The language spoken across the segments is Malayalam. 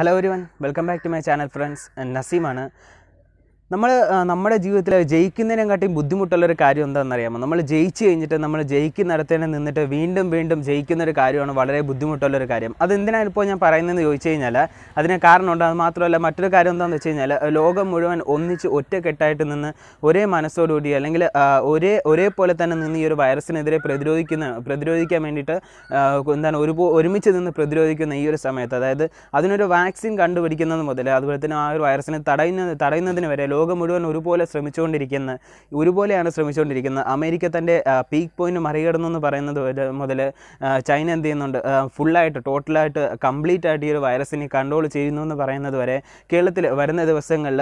ഹലോ ഒരുവൻ welcome back to my channel friends നസീമാണ് നമ്മൾ നമ്മുടെ ജീവിതത്തിൽ ജയിക്കുന്നതിനെക്കാട്ടിയും ബുദ്ധിമുട്ടുള്ളൊരു കാര്യം എന്താണെന്നറിയാമോ നമ്മൾ ജയിച്ചു കഴിഞ്ഞിട്ട് നമ്മൾ ജയിക്കുന്നിടത്തേനെ നിന്നിട്ട് വീണ്ടും വീണ്ടും ജയിക്കുന്ന ഒരു കാര്യമാണ് വളരെ ബുദ്ധിമുട്ടുള്ളൊരു കാര്യം അത് എന്തിനാണ് ഇപ്പോൾ ഞാൻ പറയുന്നതെന്ന് ചോദിച്ചു കഴിഞ്ഞാൽ അതിന് കാരണമുണ്ട് അത് മാത്രമല്ല മറ്റൊരു കാര്യം എന്താണെന്ന് വെച്ച് കഴിഞ്ഞാൽ ലോകം മുഴുവൻ ഒന്നിച്ച് ഒറ്റക്കെട്ടായിട്ട് നിന്ന് ഒരേ മനസ്സോടുകൂടി അല്ലെങ്കിൽ ഒരേ ഒരേപോലെ തന്നെ നിന്ന് ഈ ഒരു വൈറസിനെതിരെ പ്രതിരോധിക്കുന്ന പ്രതിരോധിക്കാൻ വേണ്ടിയിട്ട് എന്താണ് ഒരു ഒരുമിച്ച് നിന്ന് പ്രതിരോധിക്കുന്ന ഈ ഒരു സമയത്ത് അതായത് അതിനൊരു വാക്സിൻ കണ്ടുപിടിക്കുന്നത് മുതൽ അതുപോലെ തന്നെ ആ ഒരു വൈറസിനെ തടയുന്ന തടയുന്നതിന് വരെ ലോകം മുഴുവൻ ഒരുപോലെ ശ്രമിച്ചുകൊണ്ടിരിക്കുന്ന ഒരുപോലെയാണ് ശ്രമിച്ചുകൊണ്ടിരിക്കുന്നത് അമേരിക്ക തൻ്റെ പീക്ക് പോയിന്റ് മറികടന്നു എന്ന് പറയുന്നത് മുതൽ ചൈന എന്ത് ചെയ്യുന്നുണ്ട് ഫുള്ളായിട്ട് ടോട്ടലായിട്ട് കംപ്ലീറ്റ് ആയിട്ട് ഈ ഒരു വൈറസിനെ കൺട്രോൾ ചെയ്യുന്നു എന്ന് പറയുന്നത് വരെ കേരളത്തിൽ വരുന്ന ദിവസങ്ങളിൽ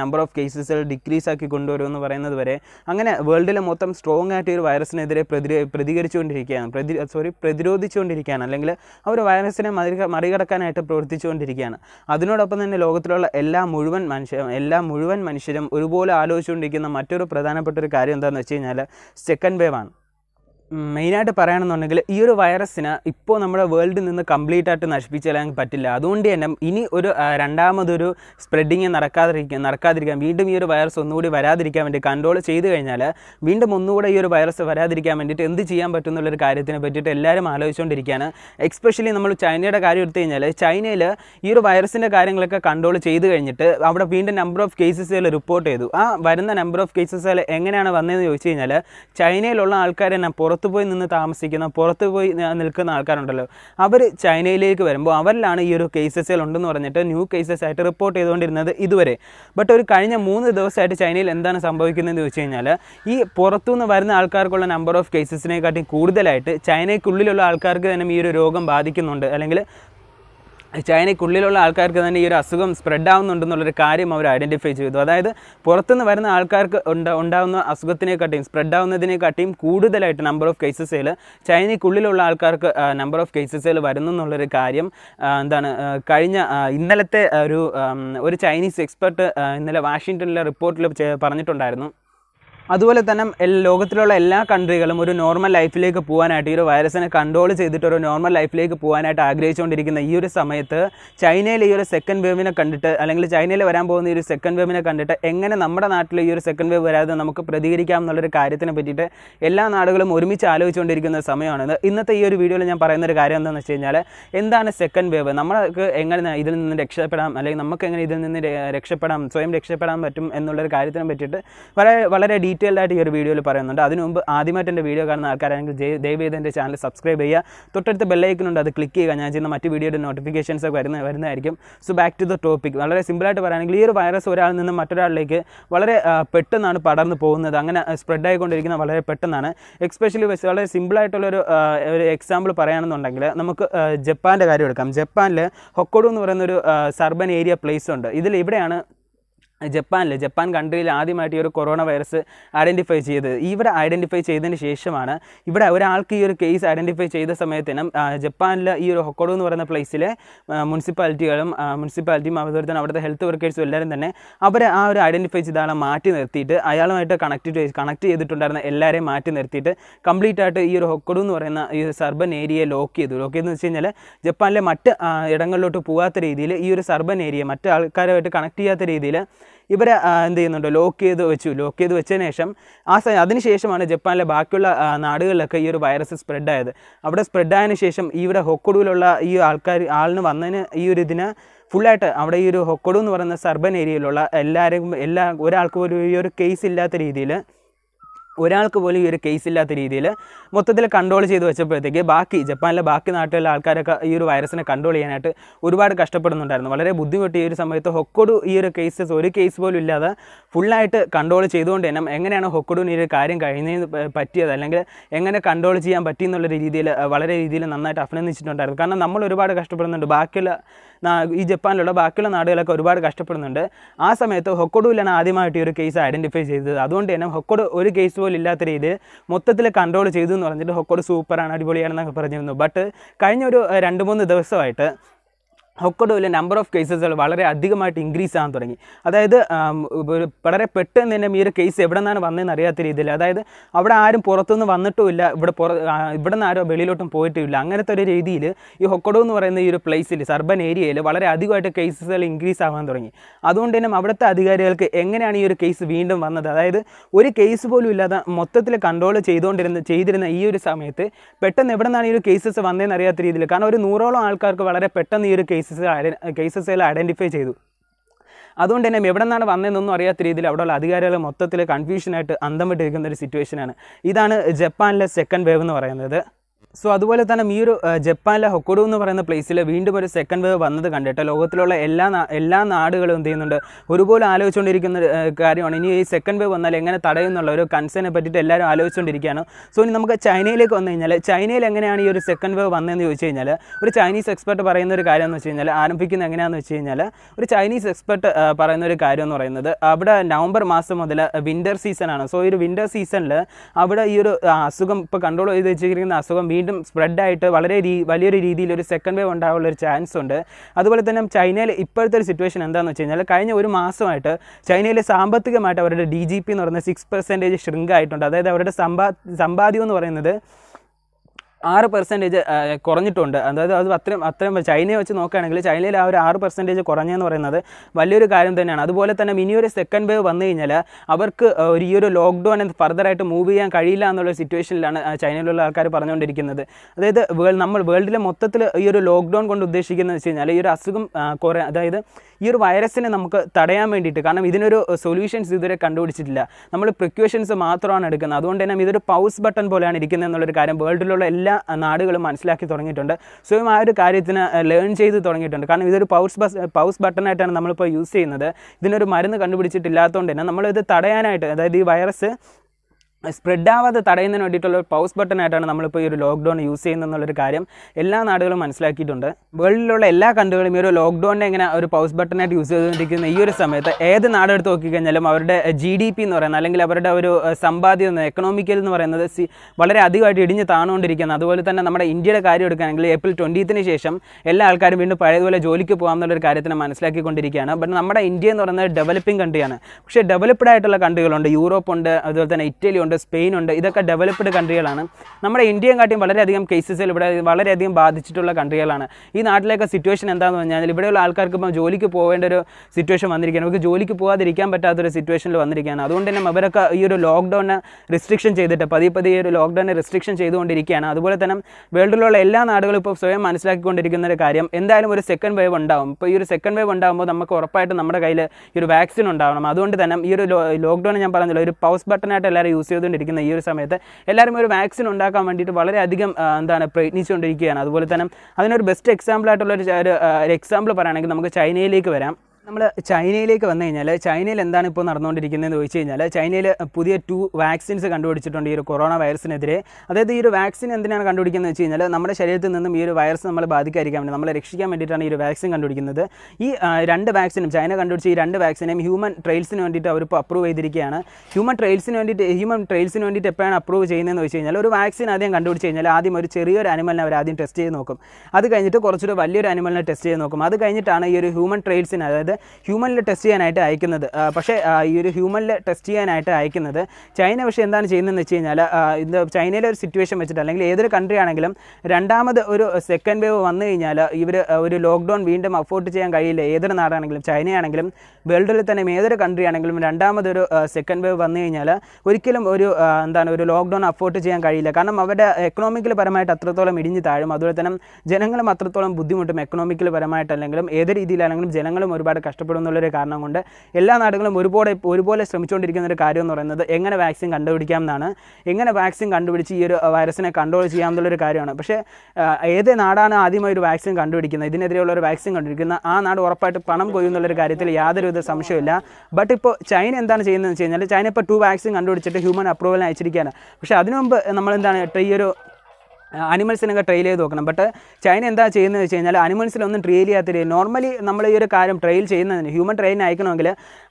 നമ്പർ ഓഫ് കേസസ് ഡിക്രീസ് ആക്കി കൊണ്ടുവരുമെന്ന് പറയുന്നത് വരെ അങ്ങനെ വേൾഡിലെ മൊത്തം സ്ട്രോങ് ആയിട്ട് ഈ ഒരു വൈറസിനെതിരെ പ്രതി പ്രതികരിച്ചുകൊണ്ടിരിക്കുകയാണ് പ്രതി സോറി പ്രതിരോധിച്ചുകൊണ്ടിരിക്കുകയാണ് അല്ലെങ്കിൽ ആ ഒരു വൈറസിനെ മറികടക്കാനായിട്ട് പ്രവർത്തിച്ചുകൊണ്ടിരിക്കുകയാണ് അതിനോടൊപ്പം തന്നെ ലോകത്തിലുള്ള എല്ലാ മുഴുവൻ മനുഷ്യ എല്ലാ മുഴുവൻ മനുഷ്യരും ഒരുപോലെ ആലോചിച്ചുകൊണ്ടിരിക്കുന്ന മറ്റൊരു പ്രധാനപ്പെട്ട ഒരു കാര്യം എന്താണെന്ന് വെച്ച് കഴിഞ്ഞാൽ സെക്കൻഡ് വേവ് ആണ് മെയിനായിട്ട് പറയുകയാണെന്നുണ്ടെങ്കിൽ ഈ ഒരു വൈറസിന് ഇപ്പോൾ നമ്മുടെ വേൾഡിൽ നിന്ന് കംപ്ലീറ്റ് ആയിട്ട് നശിപ്പിച്ചാൽ പറ്റില്ല അതുകൊണ്ട് തന്നെ ഇനി ഒരു രണ്ടാമതൊരു സ്പ്രെഡിങ് നടക്കാതിരിക്കാൻ നടക്കാതിരിക്കാൻ വീണ്ടും ഈ ഒരു വൈറസ് ഒന്നുകൂടി വരാതിരിക്കാൻ വേണ്ടി കൺട്രോൾ ചെയ്തു കഴിഞ്ഞാൽ വീണ്ടും ഒന്നുകൂടെ ഈ ഒരു വൈറസ് വരാതിരിക്കാൻ വേണ്ടിയിട്ട് എന്ത് ചെയ്യാൻ പറ്റും എന്നുള്ളൊരു കാര്യത്തിനെ പറ്റിയിട്ട് എല്ലാവരും ആലോചിച്ചുകൊണ്ടിരിക്കുകയാണ് എക്സ്പെഷ്യലി നമ്മൾ ചൈനയുടെ കാര്യം എടുത്തു കഴിഞ്ഞാൽ ചൈനയിൽ ഈ ഒരു വൈറസിൻ്റെ കാര്യങ്ങളൊക്കെ കൺട്രോൾ ചെയ്തു കഴിഞ്ഞിട്ട് അവിടെ വീണ്ടും നമ്പർ ഓഫ് കേസസ് റിപ്പോർട്ട് ചെയ്തു ആ വരുന്ന നമ്പർ ഓഫ് കേസസ് എങ്ങനെയാണ് വന്നതെന്ന് ചോദിച്ചു കഴിഞ്ഞാൽ ചൈനയിലുള്ള ആൾക്കാർ പുറത്ത് പുറത്തുപോയി നിന്ന് താമസിക്കുന്ന പുറത്തുപോയി നിൽക്കുന്ന ആൾക്കാരുണ്ടല്ലോ അവർ ചൈനയിലേക്ക് വരുമ്പോൾ അവരിലാണ് ഈ ഒരു കേസസുകൾ ഉണ്ടെന്ന് പറഞ്ഞിട്ട് ന്യൂ കേസസ് ആയിട്ട് റിപ്പോർട്ട് ചെയ്തുകൊണ്ടിരുന്നത് ഇതുവരെ ബട്ട് ഒരു കഴിഞ്ഞ മൂന്ന് ദിവസമായിട്ട് ചൈനയിൽ എന്താണ് സംഭവിക്കുന്നതെന്ന് വെച്ച് കഴിഞ്ഞാൽ ഈ പുറത്തുനിന്ന് വരുന്ന ആൾക്കാർക്കുള്ള നമ്പർ ഓഫ് കേസസിനെക്കാട്ടിയും കൂടുതലായിട്ട് ചൈനയ്ക്കുള്ളിലുള്ള ആൾക്കാർക്ക് തന്നെ ഈ ഒരു രോഗം ബാധിക്കുന്നുണ്ട് അല്ലെങ്കിൽ ചൈനയ്ക്കുള്ളിലുള്ള ആൾക്കാർക്ക് തന്നെ ഈ ഒരു അസുഖം സ്പ്രെഡ് ആവുന്നുണ്ടെന്നുള്ളൊരു കാര്യം അവർ ഐഡൻറ്റിഫൈ ചെയ്തു അതായത് പുറത്തുനിന്ന് വരുന്ന ആൾക്കാർക്ക് ഉണ്ടാവുന്ന അസുഖത്തിനെക്കാട്ടിയും സ്പ്രെഡ് ആവുന്നതിനെക്കാട്ടിയും കൂടുതലായിട്ട് നമ്പർ ഓഫ് കേസസിൽ ചൈനയ്ക്കുള്ളിലുള്ള ആൾക്കാർക്ക് നമ്പർ ഓഫ് കേസസിൽ വരുന്നു എന്നുള്ളൊരു കാര്യം എന്താണ് കഴിഞ്ഞ ഇന്നലത്തെ ഒരു ഒരു ചൈനീസ് എക്സ്പെർട്ട് ഇന്നലെ വാഷിങ്ടണിലെ റിപ്പോർട്ടിൽ പറഞ്ഞിട്ടുണ്ടായിരുന്നു അതുപോലെ തന്നെ ലോകത്തിലുള്ള എല്ലാ കൺട്രികളും ഒരു നോർമൽ ലൈഫിലേക്ക് പോകാനായിട്ട് ഈ ഒരു വൈറസിനെ കൺട്രോൾ ചെയ്തിട്ട് ഒരു നോർമൽ ലൈഫിലേക്ക് പോകാനായിട്ട് ആഗ്രഹിച്ചുകൊണ്ടിരിക്കുന്ന ഈ ഒരു സമയത്ത് ചൈനയിൽ ഈ ഒരു സെക്കൻഡ് വേവിനെ കണ്ടിട്ട് അല്ലെങ്കിൽ ചൈനയിൽ വരാൻ പോകുന്ന ഈ ഒരു സെക്കൻഡ് വേവിനെ കണ്ടിട്ട് എങ്ങനെ നമ്മുടെ നാട്ടിൽ ഈ ഒരു സെക്കൻഡ് വേവ് വരാതെ നമുക്ക് പ്രതികരിക്കാം എന്നുള്ളൊരു കാര്യത്തിനെ പറ്റിയിട്ട് എല്ലാ നാടുകളും ഒരുമിച്ച് ആലോചിച്ചുകൊണ്ടിരിക്കുന്ന സമയമാണ് ഇന്നത്തെ ഈ ഒരു വീഡിയോയിൽ ഞാൻ പറയുന്ന ഒരു കാര്യം എന്താണെന്ന് വെച്ച് കഴിഞ്ഞാൽ എന്താണ് സെക്കൻഡ് വേവ് നമ്മൾക്ക് എങ്ങനെ ഇതിൽ നിന്ന് രക്ഷപ്പെടാം അല്ലെങ്കിൽ നമുക്ക് എങ്ങനെ ഇതിൽ നിന്ന് രക്ഷപ്പെടാം സ്വയം രക്ഷപ്പെടാൻ പറ്റും എന്നുള്ളൊരു കാര്യത്തിനെ പറ്റിയിട്ട് വളരെ വളരെ ഡീറ്റെയിൽ ഡീറ്റെയിൽഡ് ആയിട്ട് ഈ ഒരു വീഡിയോയിൽ പറയുന്നുണ്ട് അതിനു മുമ്പ് ആദ്യമായിട്ട് എൻ്റെ വീഡിയോ കാണുന്ന ആൾക്കാരാണെങ്കിൽ ദയവേദ എൻ്റെ ചാനൽ സബ്സ്ക്രൈബ് ചെയ്യുക തൊട്ടടുത്ത് ബെല്ലൈക്കനുണ്ട് അത് ക്ലിക്ക് ചെയ്യുക ഞാൻ ചെയ്യുന്ന മറ്റ് വീഡിയോയുടെ നോട്ടിഫിക്കേഷൻസ് ഒക്കെ വരുന്ന വരുന്നതായിരിക്കും so back to the topic വളരെ സിമ്പിളായിട്ട് പറയുകയാണെങ്കിൽ ഈ ഒരു വൈറസ് ഒരാളിൽ നിന്ന് മറ്റൊരാളിലേക്ക് വളരെ പെട്ടെന്നാണ് പടർന്നു പോകുന്നത് അങ്ങനെ സ്പ്രെഡ് ആയിക്കൊണ്ടിരിക്കുന്ന വളരെ പെട്ടെന്നാണ് എക്സ്പെഷ്യലി വെച്ച് വളരെ സിമ്പിളായിട്ടുള്ളൊരു ഒരു എക്സാമ്പിൾ പറയുകയാണെന്നുണ്ടെങ്കിൽ നമുക്ക് ജപ്പാൻ്റെ കാര്യം എടുക്കാം ജപ്പാനിൽ ഹൊക്കോഡു എന്ന് പറയുന്ന ഒരു സർബൻ ഏരിയ പ്ലേസ് ഉണ്ട് ഇതിൽ ഇവിടെയാണ് ജപ്പാനിൽ ജപ്പാൻ കൺട്രിയിൽ ആദ്യമായിട്ട് ഈ ഒരു കൊറോണ വൈറസ് ഐഡൻറ്റിഫൈ ചെയ്തത് ഇവിടെ ഐഡൻറ്റിഫൈ ചെയ്തതിന് ശേഷമാണ് ഇവിടെ ഒരാൾക്ക് ഈ ഒരു കേസ് ഐഡൻറ്റിഫൈ ചെയ്ത സമയത്തിനും ജപ്പാനിലെ ഈ ഒരു ഹൊക്കോഡു എന്ന് പറയുന്ന പ്ലേസിലെ മുനിസിപ്പാലിറ്റികളും മുനിസിപ്പാലിറ്റിയും അതുപോലെ തന്നെ അവിടുത്തെ ഹെൽത്ത് വർക്കേഴ്സും എല്ലാവരും തന്നെ അവരെ ആ ഒരു ഐഡൻറ്റിഫൈ ചെയ്ത ആളെ മാറ്റി നിർത്തിയിട്ട് അയാളുമായിട്ട് കണക്ട് കണക്ട് ചെയ്തിട്ടുണ്ടായിരുന്ന എല്ലാവരെയും മാറ്റി നിർത്തിയിട്ട് കംപ്ലീറ്റ് ആയിട്ട് ഈ ഒരു ഹൊക്കോഡു എന്ന് പറയുന്ന ഈ സർബൻ ഏരിയയെ ലോക്ക് ചെയ്തു ലോക്ക് ചെയ്തെന്ന് വെച്ച് കഴിഞ്ഞാൽ ജപ്പാനിലെ മറ്റ് ഇടങ്ങളിലോട്ട് പോകാത്ത രീതിയിൽ ഈ ഒരു സർബൻ ഏരിയ മറ്റ് ആൾക്കാരുമായിട്ട് കണക്ട് ചെയ്യാത്ത രീതിയിൽ ഇവരെ എന്ത് ചെയ്യുന്നുണ്ട് ലോക്ക് ചെയ്ത് വെച്ചു ലോക്ക് ചെയ്ത് വെച്ചതിന് ശേഷം ആ അതിനുശേഷമാണ് ജപ്പാനിലെ ബാക്കിയുള്ള നാടുകളിലൊക്കെ ഈ ഒരു വൈറസ് സ്പ്രെഡായത് അവിടെ സ്പ്രെഡായതിനു ശേഷം ഇവിടെ ഹൊക്കൊടുവിലുള്ള ഈ ആൾക്കാർ ആളിന് വന്നതിന് ഈ ഒരു ഇതിന് ഫുള്ളായിട്ട് അവിടെ ഈ ഒരു ഹൊക്കൊടു എന്ന് പറയുന്ന സർബൻ ഏരിയയിലുള്ള എല്ലാവരും എല്ലാ ഒരാൾക്കും ഒരു ഈ ഒരു കേസ് ഇല്ലാത്ത രീതിയിൽ ഒരാൾക്ക് പോലും ഈ ഒരു കേസ് ഇല്ലാത്ത രീതിയിൽ മൊത്തത്തിൽ കൺട്രോൾ ചെയ്ത് വെച്ചപ്പോഴത്തേക്ക് ബാക്കി ജപ്പാനിലെ ബാക്കി നാട്ടിലുള്ള ആൾക്കാരൊക്കെ ഈ ഒരു വൈറസിനെ കൺട്രോൾ ചെയ്യാനായിട്ട് ഒരുപാട് കഷ്ടപ്പെടുന്നുണ്ടായിരുന്നു വളരെ ബുദ്ധിമുട്ട് ഈ ഒരു സമയത്ത് ഹൊക്കോഡു ഈ ഒരു കേസസ് ഒരു കേസ് പോലും ഇല്ലാതെ ഫുള്ളായിട്ട് കൺട്രോൾ ചെയ്തുകൊണ്ട് തന്നെ എങ്ങനെയാണ് ഹൊക്കോഡുവിന് ഈ ഒരു കാര്യം കഴിഞ്ഞതിന് പറ്റിയത് അല്ലെങ്കിൽ എങ്ങനെ കൺട്രോൾ ചെയ്യാൻ പറ്റിയെന്നുള്ള രീതിയിൽ വളരെ രീതിയിൽ നന്നായിട്ട് അഭിനന്ദിച്ചിട്ടുണ്ടായിരുന്നു കാരണം നമ്മൾ ഒരുപാട് കഷ്ടപ്പെടുന്നുണ്ട് ബാക്കിയുള്ള ഈ ജപ്പാനിലുള്ള ബാക്കിയുള്ള നാടുകളൊക്കെ ഒരുപാട് കഷ്ടപ്പെടുന്നുണ്ട് ആ സമയത്ത് ഹൊക്കോഡുവിലാണ് ആദ്യമായിട്ട് ഈ ഒരു കേസ് ഐഡൻറ്റിഫൈ ചെയ്തത് അതുകൊണ്ട് തന്നെ ഹൊക്കോഡ് ഒരു കേസ് പോലും ഇല്ലാത്ത രീതിയിൽ മൊത്തത്തിൽ കൺട്രോൾ ചെയ്തു എന്ന് പറഞ്ഞിട്ട് ഹൊക്കോഡ് സൂപ്പറാണ് അടിപൊളിയാണെന്നൊക്കെ പറഞ്ഞിരുന്നു ബട്ട് കഴിഞ്ഞ ഒരു രണ്ട് മൂന്ന് ദിവസമായിട്ട് ഒക്കൊടുവിൽ നമ്പർ ഓഫ് കേസസുകൾ വളരെ അധികമായിട്ട് ഇൻക്രീസ് ആകാൻ തുടങ്ങി അതായത് വളരെ പെട്ടെന്ന് തന്നെ ഈ ഒരു കേസ് എവിടെ നിന്നാണ് വന്നതെന്ന് അറിയാത്ത രീതിയിൽ അതായത് അവിടെ ആരും പുറത്തുനിന്ന് വന്നിട്ടുമില്ല ഇവിടെ പുറ ഇവിടെ നിന്ന് ആരോ വെളിയിലോട്ടും പോയിട്ടില്ല അങ്ങനത്തെ ഒരു രീതിയിൽ ഈ ഹൊക്കഡോ എന്ന് പറയുന്ന ഈ ഒരു പ്ലേസിൽ സർബൻ ഏരിയയിൽ വളരെ അധികമായിട്ട് കേസുകൾ ഇൻക്രീസ് ആവാൻ തുടങ്ങി അതുകൊണ്ട് തന്നെ അവിടുത്തെ അധികാരികൾക്ക് എങ്ങനെയാണ് ഈ ഒരു കേസ് വീണ്ടും വന്നത് അതായത് ഒരു കേസ് പോലും ഇല്ലാതെ മൊത്തത്തിൽ കൺട്രോൾ ചെയ്തുകൊണ്ടിരുന്ന ചെയ്തിരുന്ന ഈ ഒരു സമയത്ത് പെട്ടെന്ന് എവിടെ നിന്നാണ് ഈ ഒരു കേസസ് വന്നതെന്ന് അറിയാത്ത രീതിയിൽ കാരണം ഒരു നൂറോളം ആൾക്കാർക്ക് വളരെ പെട്ടെന്ന് ഈ ഒരു കേസ് കേസസ് എല്ലാം ഐഡൻറ്റിഫൈ ചെയ്തു അതുകൊണ്ട് തന്നെ എവിടെ നിന്നാണ് വന്നതെന്നൊന്നും അറിയാത്ത രീതിയിൽ അവിടെയുള്ള അധികാരികൾ മൊത്തത്തിൽ കൺഫ്യൂഷനായിട്ട് അന്തം വിട്ടിരിക്കുന്ന ഒരു സിറ്റുവേഷനാണ് ഇതാണ് ജപ്പാനിലെ സെക്കൻഡ് വേവ് എന്ന് പറയുന്നത് സോ അതുപോലെ തന്നെ ഈ ഒരു ജപ്പാനിലെ ഹൊക്കോഡു എന്ന് പറയുന്ന പ്ലേസിൽ വീണ്ടും ഒരു സെക്കൻഡ് വേവ് വന്നത് കണ്ടിട്ട് ലോകത്തിലുള്ള എല്ലാ എല്ലാ നാടുകളും എന്ത് ചെയ്യുന്നുണ്ട് ഒരുപോലെ ആലോചിച്ചുകൊണ്ടിരിക്കുന്ന കാര്യമാണ് ഇനി ഈ സെക്കൻഡ് വേവ് വന്നാൽ എങ്ങനെ തടയുന്നുള്ള ഒരു കൺസേനെ പറ്റിയിട്ട് എല്ലാവരും ആലോചിച്ചുകൊണ്ടിരിക്കുകയാണ് സോ ഇനി നമുക്ക് ചൈനയിലേക്ക് വന്നു കഴിഞ്ഞാൽ ചൈനയിൽ എങ്ങനെയാണ് ഈ ഒരു സെക്കൻഡ് വേവ് വന്നതെന്ന് ചോദിച്ചു കഴിഞ്ഞാൽ ഒരു ചൈനീസ് എക്സ്പെർട്ട് പറയുന്ന ഒരു കാര്യം എന്ന് വെച്ച് കഴിഞ്ഞാൽ ആരംഭിക്കുന്നത് എങ്ങനെയാണെന്ന് വെച്ച് കഴിഞ്ഞാൽ ഒരു ചൈനീസ് എക്സ്പെർട്ട് പറയുന്ന ഒരു കാര്യം എന്ന് പറയുന്നത് അവിടെ നവംബർ മാസം മുതൽ വിൻ്റർ സീസണാണ് സോ ഈ ഒരു വിൻ്റർ സീസണിൽ അവിടെ ഈ ഒരു അസുഖം ഇപ്പോൾ കൺട്രോൾ ചെയ്ത് വെച്ചിരിക്കുന്ന അസുഖം വീണ്ടും സ്പ്രെഡായിട്ട് വളരെ രീ വലിയൊരു രീതിയിൽ ഒരു സെക്കൻഡ് വേവ് ഉണ്ടാകാനുള്ള ഒരു ചാൻസ് ഉണ്ട് അതുപോലെ തന്നെ ചൈനയിൽ ഇപ്പോഴത്തെ ഒരു സിറ്റുവേഷൻ എന്താണെന്ന് വെച്ച് കഴിഞ്ഞാൽ കഴിഞ്ഞ ഒരു മാസമായിട്ട് ചൈനയിലെ സാമ്പത്തികമായിട്ട് അവരുടെ ഡി ജി പി എന്ന് പറയുന്ന സിക്സ് പെർസെൻറ്റേജ് ഷ്രിങ്ക് ആയിട്ടുണ്ട് അതായത് അവരുടെ സമ്പാ സമ്പാദ്യം എന്ന് പറയുന്നത് ആറ് പെർസെൻറ്റേജ് കുറഞ്ഞിട്ടുണ്ട് അതായത് അത് അത്രയും അത്രയും ചൈനയെ വെച്ച് നോക്കുകയാണെങ്കിൽ ചൈനയിൽ ആ ഒരു ആറ് പെർസെൻറ്റേജ് കുറഞ്ഞെന്ന് പറയുന്നത് വലിയൊരു കാര്യം തന്നെയാണ് അതുപോലെ തന്നെ ഇനി ഒരു സെക്കൻഡ് വേവ് വന്നു കഴിഞ്ഞാൽ അവർക്ക് ഒരു ഈ ഒരു ലോക്ക്ഡൗൺ ഫർദറായിട്ട് മൂവ് ചെയ്യാൻ കഴിയില്ല എന്നുള്ള സിറ്റുവേഷനിലാണ് ചൈനയിലുള്ള ആൾക്കാർ പറഞ്ഞുകൊണ്ടിരിക്കുന്നത് അതായത് നമ്മൾ വേൾഡിലെ മൊത്തത്തിൽ ഈ ഒരു ലോക്ക്ഡൗൺ കൊണ്ട് ഉദ്ദേശിക്കുന്നത് വെച്ച് കഴിഞ്ഞാൽ ഈ ഒരു അസുഖം കുറേ അതായത് ഈ ഒരു വൈറസിനെ നമുക്ക് തടയാൻ വേണ്ടിയിട്ട് കാരണം ഇതിനൊരു സൊല്യൂഷൻസ് ഇതുവരെ കണ്ടുപിടിച്ചിട്ടില്ല നമ്മൾ പ്രിക്യൂഷൻസ് മാത്രമാണ് എടുക്കുന്നത് അതുകൊണ്ട് തന്നെ ഇതൊരു പൗസ് ബട്ടൺ പോലെയാണ് ഇരിക്കുന്നത് എന്നുള്ളൊരു കാര്യം വേൾഡിലുള്ള എല്ലാ നാടുകളും മനസ്സിലാക്കി തുടങ്ങിയിട്ടുണ്ട് സ്വയം ആ ഒരു കാര്യത്തിന് ലേൺ ചെയ്ത് തുടങ്ങിയിട്ടുണ്ട് കാരണം ഇതൊരു പൗസ് ബസ് പൗസ് ബട്ടണായിട്ടാണ് നമ്മളിപ്പോൾ യൂസ് ചെയ്യുന്നത് ഇതിനൊരു മരുന്ന് കണ്ടുപിടിച്ചിട്ടില്ലാത്തതുകൊണ്ട് തന്നെ നമ്മളിത് തടയാനായിട്ട് അതായത് ഈ വൈറസ് സ്പ്രെഡ് ആവാതെ തടയുന്നതിന് വേണ്ടിയിട്ടുള്ള ഒരു പൗസ് ബട്ടൺ ആയിട്ടാണ് നമ്മളിപ്പോൾ ഈ ഒരു ലോക്ക്ഡൗൺ യൂസ് ചെയ്യുന്നത് എന്നുള്ളൊരു കാര്യം എല്ലാ നാടുകളും മനസ്സിലാക്കിയിട്ടുണ്ട് വേൾഡിലുള്ള എല്ലാ കണ്ടുകളും ഈ ഒരു ലോക്ക്ഡൗണിനെ ഇങ്ങനെ ഒരു പൗസ് ബട്ടണായിട്ട് യൂസ് ചെയ്തുകൊണ്ടിരിക്കുന്ന ഈ ഒരു സമയത്ത് ഏത് നാടെടുത്ത് നോക്കിക്കഴിഞ്ഞാലും അവരുടെ ജി ഡി പി എന്ന് പറയുന്നത് അല്ലെങ്കിൽ അവരുടെ ഒരു സമ്പാദ്യം എന്ന് എക്കണോമിക്കൽ എന്ന് പറയുന്നത് സി വളരെ അധികമായിട്ട് ഇടിഞ്ഞ് താണുകൊണ്ടിരിക്കുന്നത് അതുപോലെ തന്നെ നമ്മുടെ ഇന്ത്യയുടെ കാര്യം എടുക്കുകയാണെങ്കിൽ ഏപ്രിൽ ട്വൻറ്റീത്തിന് ശേഷം എല്ലാ ആൾക്കാരും വീണ്ടും പഴയതുപോലെ ജോലിക്ക് എന്നുള്ളൊരു കാര്യത്തിനെ മനസ്സിലാക്കിക്കൊണ്ടിരിക്കുകയാണ് ബട്ട് നമ്മുടെ ഇന്ത്യ എന്ന് പറയുന്നത് ഡെവലപ്പിംഗ് കൺട്രിയാണ് പക്ഷേ ഡെവലപ്ഡ് ആയിട്ടുള്ള കൺട്രികളുണ്ട് യൂറോപ്പ് ഉണ്ട് അതുപോലെ തന്നെ ഇറ്റലി ഉണ്ട് സ്പെയിൻ ഉണ്ട് ഇതൊക്കെ ഡെവലപ്ഡ് കൺട്രികളാണ് നമ്മുടെ ഇന്ത്യയും കാട്ടിയും വളരെയധികം കേസസിൽ ഇവിടെ വളരെയധികം ബാധിച്ചിട്ടുള്ള കൺട്രികളാണ് ഈ നാട്ടിലേക്ക് സിറ്റുവേഷൻ എന്താണെന്ന് പറഞ്ഞാൽ ഇവിടെയുള്ള ആൾക്കാർക്ക് ഇപ്പം ജോലിക്ക് പോകേണ്ട ഒരു സിറ്റുവേഷൻ വന്നിരിക്കുകയാണ് നമുക്ക് ജോലിക്ക് പോകാതിരിക്കാൻ പറ്റാത്തൊരു സിറ്റുവേഷനിൽ വന്നിരിക്കുകയാണ് അതുകൊണ്ട് തന്നെ അവരൊക്കെ ഈ ഒരു ലോക്ക്ഡൗണിന് റിസ്ട്രിക്ഷൻ ചെയ്തിട്ട് പതിയെ പതിയെ ഒരു ലോക്ക്ഡൗണിന് റിസ്ട്രിക്ഷൻ ചെയ്തുകൊണ്ടിരിക്കുകയാണ് അതുപോലെ തന്നെ വേൾഡിലുള്ള എല്ലാ നാടുകളും ഇപ്പോൾ സ്വയം മനസ്സിലാക്കിക്കൊണ്ടിരിക്കുന്ന ഒരു കാര്യം എന്തായാലും ഒരു സെക്കൻഡ് വേവ് ഉണ്ടാവും ഇപ്പോൾ ഈ ഒരു സെക്കൻഡ് വേവ് ഉണ്ടാകുമ്പോൾ നമുക്ക് ഉറപ്പായിട്ടും നമ്മുടെ കയ്യിൽ ഈ ഒരു വാക്സിൻ ഉണ്ടാവണം അതുകൊണ്ട് തന്നെ ഈ ഒരു ലോക്ക്ഡൗൺ ഞാൻ പറഞ്ഞല്ലോ ഒരു പൗസ് ആയിട്ട് എല്ലാവരും യൂസ് ചെയ്ത് ചെയ്തുകൊണ്ടിരിക്കുന്ന ഈ ഒരു സമയത്ത് എല്ലാവരും ഒരു വാക്സിൻ ഉണ്ടാക്കാൻ വേണ്ടിയിട്ട് വളരെയധികം എന്താണ് പ്രയത്നിച്ചുകൊണ്ടിരിക്കുകയാണ് അതുപോലെ തന്നെ അതിനൊരു ബെസ്റ്റ് എക്സാമ്പിൾ ആയിട്ടുള്ള ഒരു എക്സാമ്പിൾ പറയുകയാണെങ്കിൽ നമുക്ക് ചൈനയിലേക്ക് വരാം നമ്മൾ ചൈനയിലേക്ക് വന്നു കഴിഞ്ഞാൽ ചൈനയിൽ എന്താണ് ഇപ്പോൾ നടന്നുകൊണ്ടിരിക്കുന്നതെന്ന് ചോദിച്ചു കഴിഞ്ഞാൽ ചൈനയിൽ പുതിയ ടു വാക്സിൻസ് കണ്ടുപിടിച്ചിട്ടുണ്ട് ഈ ഒരു കൊറോണ വൈറസിനെതിരെ അതായത് ഈ ഒരു വാക്സിൻ എന്തിനാണ് കണ്ടുപിടിക്കുന്നത് വെച്ച് കഴിഞ്ഞാൽ നമ്മുടെ ശരീരത്തിൽ നിന്നും ഈ ഒരു വൈറസ് നമ്മൾ ബാധിക്കാതിരിക്കാൻ വേണ്ടി നമ്മളെ രക്ഷിക്കാൻ വേണ്ടിയിട്ടാണ് ഈ ഒരു വാക്സിൻ കണ്ടുപിടിക്കുന്നത് ഈ രണ്ട് വാക്സിനും ചൈന കണ്ടുപിടിച്ച ഈ രണ്ട് വാക്സിനും ഹ്യൂമൻ ട്രയൽസിന് വേണ്ടിയിട്ട് അവരിപ്പോൾ അപ്രൂവ് ചെയ്തിരിക്കുകയാണ് ഹ്യൂമൻ ട്രയൽസിന് വേണ്ടിയിട്ട് ഹ്യൂമൻ ട്രയൽസിന് വേണ്ടിയിട്ട് എപ്പോഴാണ് അപ്രൂവ് ചെയ്യുന്നതെന്ന് വെച്ച് കഴിഞ്ഞാൽ ഒരു വാക്സിൻ ആദ്യം കണ്ടുപിടിച്ച് കഴിഞ്ഞാൽ ആദ്യം ഒരു ചെറിയൊരു അനിമലിനെ അവർ ആദ്യം ടെസ്റ്റ് ചെയ്ത് നോക്കും അത് കഴിഞ്ഞിട്ട് കുറച്ചൊരു വലിയൊരു അനിമലിനെ ടെസ്റ്റ് ചെയ്ത് നോക്കും അത് കഴിഞ്ഞിട്ടാണ് ഈ ഒരു ഹ്യൂമൻ ട്രയൽസിന് അതായത് ഹ്യൂമനിൽ ടെസ്റ്റ് ചെയ്യാനായിട്ട് അയക്കുന്നത് പക്ഷേ ഈ ഒരു ഹ്യൂമനിൽ ടെസ്റ്റ് ചെയ്യാനായിട്ട് അയക്കുന്നത് ചൈന പക്ഷേ എന്താണ് ചെയ്യുന്നതെന്ന് വെച്ച് കഴിഞ്ഞാൽ ഇത് ചൈനയിലെ ഒരു സിറ്റുവേഷൻ വെച്ചിട്ട് അല്ലെങ്കിൽ ഏതൊരു കൺട്രി ആണെങ്കിലും രണ്ടാമത് ഒരു സെക്കൻഡ് വേവ് വന്നു കഴിഞ്ഞാൽ ഇവർ ഒരു ലോക്ക്ഡൗൺ വീണ്ടും അഫോർഡ് ചെയ്യാൻ കഴിയില്ല ഏതൊരു നാടാണെങ്കിലും ചൈനയാണെങ്കിലും വേൾഡിൽ തന്നെ ഏതൊരു കൺട്രി ആണെങ്കിലും രണ്ടാമതൊരു സെക്കൻഡ് വേവ് വന്നു കഴിഞ്ഞാൽ ഒരിക്കലും ഒരു എന്താണ് ഒരു ലോക്ക്ഡൗൺ അഫോർഡ് ചെയ്യാൻ കഴിയില്ല കാരണം അവരുടെ എക്കണോമിക്കൽ പരമായിട്ട് അത്രത്തോളം ഇടിഞ്ഞ് താഴും അതുപോലെ തന്നെ ജനങ്ങളും അത്രത്തോളം ബുദ്ധിമുട്ടും എക്കണോമിക്കൽ പരമായിട്ടല്ലെങ്കിലും ഏത് രീതിയിലാണെങ്കിലും ജനങ്ങളും ഒരുപാട് കഷ്ടപ്പെടുന്നുള്ളൊരു കാരണം കൊണ്ട് എല്ലാ നാടുകളും ഒരുപോലെ ഒരുപോലെ ശ്രമിച്ചുകൊണ്ടിരിക്കുന്ന ഒരു കാര്യം എന്ന് പറയുന്നത് എങ്ങനെ വാക്സിൻ കണ്ടുപിടിക്കാം എന്നാണ് എങ്ങനെ വാക്സിൻ കണ്ടുപിടിച്ച് ഈ ഒരു വൈറസിനെ കൺട്രോൾ ചെയ്യാം എന്നുള്ളൊരു കാര്യമാണ് പക്ഷേ ഏത് നാടാണ് ആദ്യമായി ഒരു വാക്സിൻ കണ്ടുപിടിക്കുന്നത് ഇതിനെതിരെയുള്ള ഒരു വാക്സിൻ കണ്ടുപിടിക്കുന്ന ആ നാട് ഉറപ്പായിട്ട് പണം എന്നുള്ളൊരു കാര്യത്തിൽ യാതൊരുവിധ സംശയമില്ല ബട്ട് ഇപ്പോൾ ചൈന എന്താണ് ചെയ്യുന്നതെന്ന് വെച്ച് കഴിഞ്ഞാൽ ചൈന ഇപ്പോൾ ടു വാക്സിൻ കണ്ടുപിടിച്ചിട്ട് ഹ്യൂമൻ അപ്രൂവൽ അയച്ചിരിക്കുകയാണ് പക്ഷേ അതിനു മുമ്പ് നമ്മൾ എന്താണ് ഈ ഒരു അനിമൽസിനൊക്കെ ട്രെയിൽ ചെയ്ത് നോക്കണം ബട്ട് ചൈന എന്താ ചെയ്യുന്നത് വെച്ച് കഴിഞ്ഞാൽ അനിമൽസിലൊന്നും ട്രെയിൽ ചെയ്യാത്ത രീതി നോർമലി നമ്മൾ ഈ ഒരു കാര്യം ട്രെയിൽ ചെയ്യുന്നതിന് ഹ്യൂമൻ ട്രെയിൻ അയക്കണമെങ്കിൽ